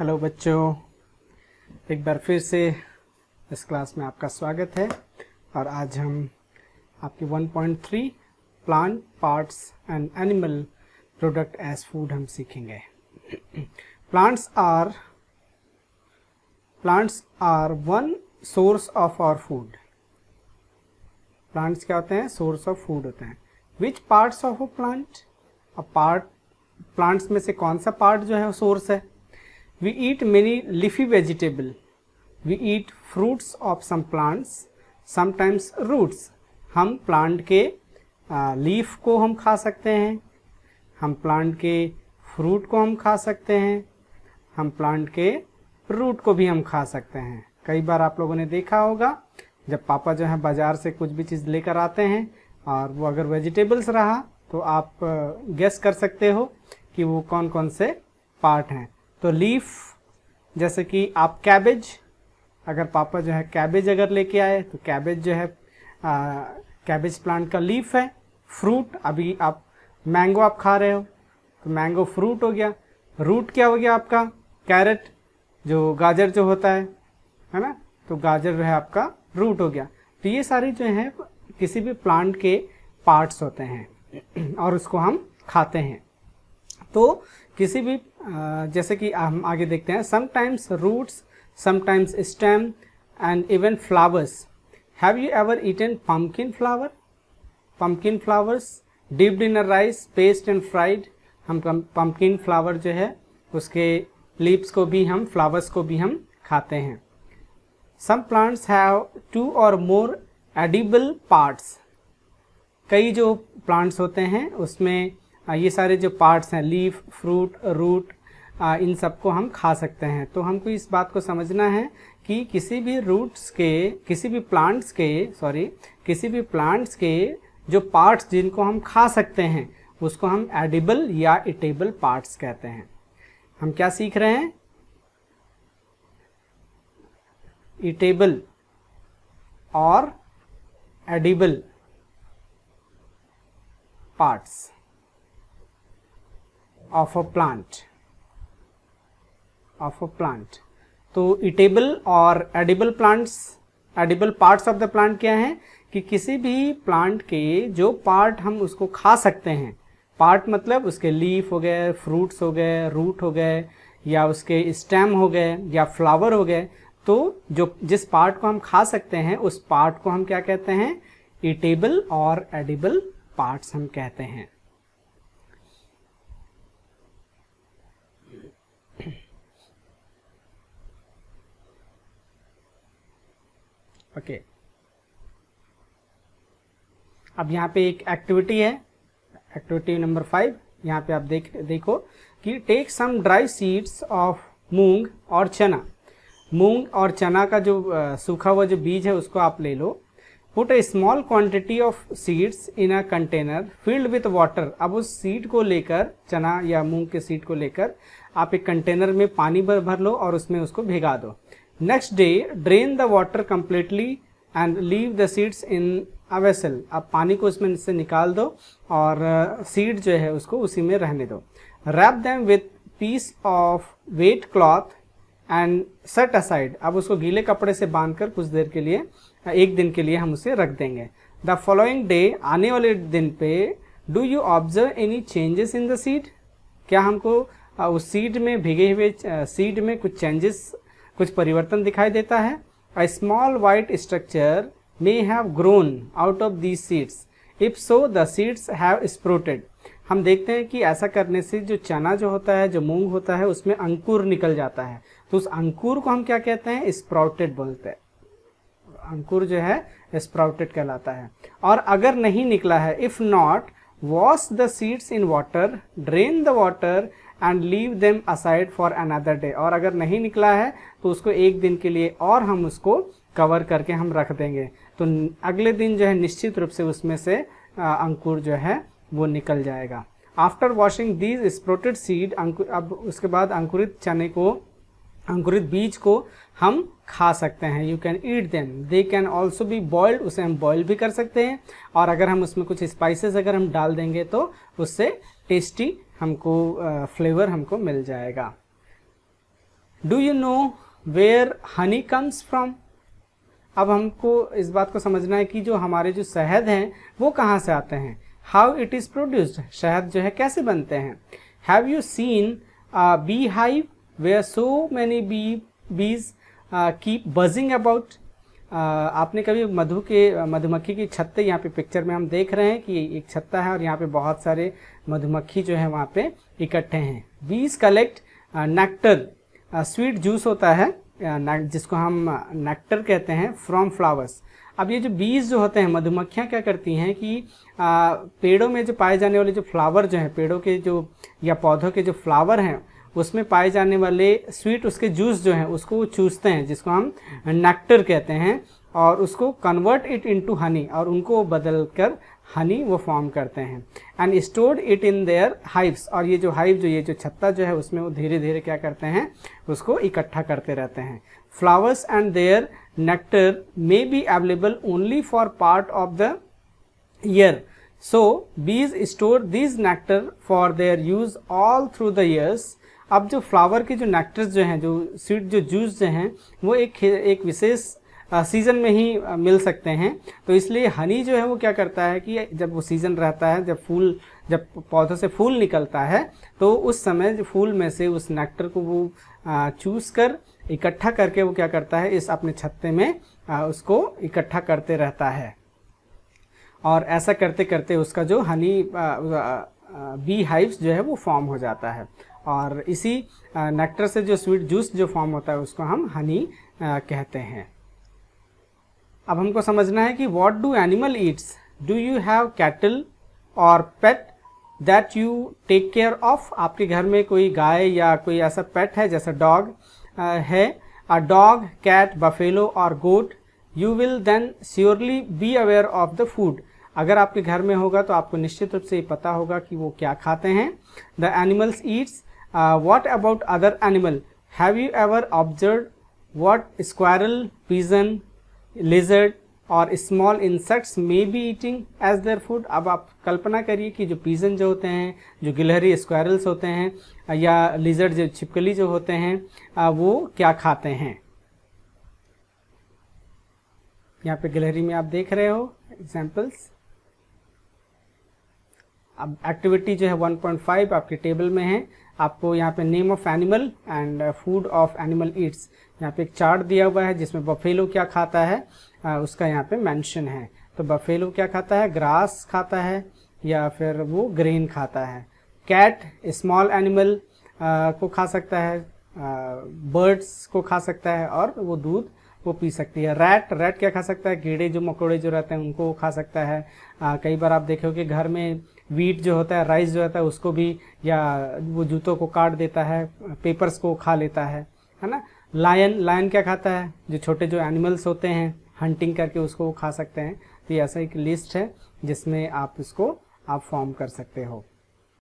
Hello बच्चों एक बार फिर से इस क्लास में आपका स्वागत है और आज हम आपकी 1.3 plant parts and animal product as food हम सीखेंगे plants are plants are one source of our food plants क्या होते हैं सोर्स ऑफ फूड होते हैं which parts of a plant a part plants में से कौन सा पार्ट जो है सोर्स है We eat many leafy vegetable. We eat fruits of some plants, sometimes roots. हम प्लांट के लीफ को हम खा सकते हैं हम प्लांट के फ्रूट को हम खा सकते हैं हम प्लांट के रूट को भी हम खा सकते हैं कई बार आप लोगों ने देखा होगा जब पापा जो है बाज़ार से कुछ भी चीज़ लेकर आते हैं और वो अगर वेजिटेबल्स रहा तो आप गेस कर सकते हो कि वो कौन कौन से पार्ट हैं तो लीफ जैसे कि आप कैबेज अगर पापा जो है कैबेज अगर लेके आए तो कैबेज जो है कैबेज प्लांट का लीफ है फ्रूट अभी आप मैंगो आप खा रहे हो तो मैंगो फ्रूट हो गया रूट क्या हो गया आपका कैरेट जो गाजर जो होता है है ना तो गाजर जो है आपका रूट हो गया तो ये सारी जो है किसी भी प्लांट के पार्ट्स होते हैं और उसको हम खाते हैं तो किसी भी जैसे कि हम आगे देखते हैं sometimes roots sometimes stem and even flowers have you ever eaten pumpkin flower pumpkin flowers dipped डिनर राइस पेस्ट एंड फ्राइड हम पम्पकिन फ्लावर जो है उसके लीप्स को भी हम फ्लावर्स को भी हम खाते हैं सम प्लांट्स हैव टू और मोर एडिबल पार्ट्स कई जो प्लांट्स होते हैं उसमें हाँ, ये सारे जो पार्ट्स हैं लीफ फ्रूट रूट इन सबको हम खा सकते हैं तो हमको इस बात को समझना है कि किसी भी रूट्स के किसी भी प्लांट्स के सॉरी किसी भी प्लांट्स के जो पार्ट्स जिनको हम खा सकते हैं उसको हम एडिबल या इटेबल पार्ट्स कहते हैं हम क्या सीख रहे हैं इटेबल और edible parts of a plant of a plant तो eatable और edible plants edible parts of the plant क्या है कि किसी भी प्लांट के जो पार्ट हम उसको खा सकते हैं पार्ट मतलब उसके लीफ हो गए फ्रूट्स हो गए रूट हो गए या उसके स्टेम हो गए या फ्लावर हो गए तो जो जिस पार्ट को हम खा सकते हैं उस पार्ट को हम क्या कहते हैं ईटेबल और एडिबल पार्ट्स हम कहते हैं ओके अब यहाँ पे एक एक्टिविटी है एक्टिविटी नंबर फाइव यहाँ पे आप देख देखो कि take some dry seeds of moong और चना मूंग और चना का जो सूखा हुआ जो बीज है उसको आप ले लो put a small quantity of seeds in a container filled with water अब उस सीड को लेकर चना या मूंग के सीड को लेकर आप एक कंटेनर में पानी भर भर लो और उसमें उसको भिगा दो Next day drain the water completely and leave the seeds in a vessel. आप पानी को इसमें से निकाल दो और सीड जो है उसको उसी में रहने दो wrap them with piece of wet cloth and set aside अब उसको गीले कपड़े से बांधकर कुछ देर के लिए एक दिन के लिए हम उसे रख देंगे द फॉलोइंग डे आने वाले दिन पे do you observe any changes in the seed क्या हमको उस सीड में भिगे हुए सीड में कुछ चेंजेस कुछ परिवर्तन दिखाई देता है a small white structure may have grown out of these seeds if so the seeds have sprouted हम देखते हैं कि ऐसा करने से जो चना जो होता है जो मूंग होता है उसमें अंकुर निकल जाता है तो उस अंकुर को हम क्या कहते हैं स्प्राउटेड बोलते हैं अंकुर जो है स्प्राउटेड कहलाता है और अगर नहीं निकला है if not wash the seeds in water drain the water and leave them aside for another day और अगर नहीं निकला है तो उसको एक दिन के लिए और हम उसको कवर करके हम रख देंगे तो अगले दिन जो है निश्चित रूप से उसमें से अंकुर जो है वो निकल जाएगा after washing these sprouted seed अंकुर अब उसके बाद अंकुरित चने को अंकुरित बीज को हम खा सकते हैं you can eat them they can also be boiled उसे हम बॉयल भी कर सकते हैं और अगर हम उसमें कुछ स्पाइसेस अगर हम डाल देंगे तो उससे टेस्टी हमको फ्लेवर हमको मिल जाएगा do you know where honey comes from अब हमको इस बात को समझना है कि जो हमारे जो शहद हैं वो कहाँ से आते हैं हाउ इट इज़ प्रोड्यूस्ड शहद जो है कैसे बनते हैं have you seen bee hive where so many bee bees keep buzzing about आपने कभी मधु के मधुमक्खी की छत्ते यहाँ पे पिक्चर में हम देख रहे हैं कि एक छत्ता है और यहाँ पे बहुत सारे मधुमक्खी जो है वहाँ पे इकट्ठे हैं बीज कलेक्ट नेक्टर स्वीट जूस होता है जिसको हम नेक्टर कहते हैं फ्रॉम फ्लावर्स अब ये जो बीज जो होते हैं मधुमक्खियाँ क्या करती हैं कि आ, पेड़ों में जो पाए जाने वाले जो फ्लावर जो हैं पेड़ों के जो या पौधों के जो फ्लावर हैं उसमें पाए जाने वाले स्वीट उसके जूस जो हैं उसको वो चूसते हैं जिसको हम नेक्टर कहते हैं और उसको कन्वर्ट इट इनटू हनी और उनको बदल कर हनी वो फॉर्म करते हैं and stored it in their hives और ये जो हाइव जो ये जो छत्ता जो है उसमें वो धीरे धीरे क्या करते हैं उसको इकट्ठा करते रहते हैं flowers and their nectar may be available only for part of the year so bees store this nectar for their use all through the years अब जो फ्लावर के जो नेक्टर्स जो हैं जो सीड जो जूस जो हैं वो एक एक विशेष सीज़न में ही मिल सकते हैं तो इसलिए हनी जो है वो क्या करता है कि जब वो सीज़न रहता है जब फूल जब पौधों से फूल निकलता है तो उस समय फूल में से उस नेक्टर को वो चूस कर इकट्ठा करके वो क्या करता है इस अपने छत्ते में उसको इकट्ठा करते रहता है और ऐसा करते करते उसका जो हनी बी हाइव्स जो है वो फॉर्म हो जाता है और इसी नेक्टर से जो स्वीट जूस जो फॉर्म होता है उसको हम हनी कहते हैं अब हमको समझना है कि what do animal eats do you have cattle और pet that you take care of आपके घर में कोई गाय या कोई ऐसा पेट है जैसा डॉग है अ डॉग कैट बफेलो और goat you will then surely be aware of the food अगर आपके घर में होगा तो आपको निश्चित रूप से पता होगा कि वो क्या खाते हैं the animals eats Uh, what about other animal? Have you ever observed what squirrel, pigeon, lizard और small insects may be eating as their food अब आप कल्पना करिए कि जो पीजन जो होते हैं जो गिलहरी स्क्वायरल्स होते हैं uh, या लिजर्ड जो छिपकली जो होते हैं uh, वो क्या खाते हैं यहाँ पे गिलहरी में आप देख रहे हो एग्जाम्पल्स अब एक्टिविटी जो है 1.5 आपके टेबल में है आपको यहाँ पे name of animal and food of animal eats यहाँ पे एक चार्ट दिया हुआ है जिसमें बफेलो क्या खाता है आ, uh, उसका यहाँ पे मेंशन है तो बफेलो क्या खाता है ग्रास खाता है या फिर वो ग्रेन खाता है कैट स्मॉल एनिमल को खा सकता है बर्ड्स uh, को खा सकता है और वो दूध वो पी सकती है रैट रैट क्या खा सकता है कीड़े जो मकोड़े जो रहते हैं उनको खा सकता है आ, uh, कई बार आप देखे हो कि घर में वीट जो होता है राइस जो होता है उसको भी या वो जूतों को काट देता है पेपर्स को खा लेता है है ना लायन लायन क्या खाता है जो छोटे जो एनिमल्स होते हैं हंटिंग करके उसको खा सकते हैं तो ये ऐसा एक लिस्ट है जिसमें आप इसको आप फॉर्म कर सकते हो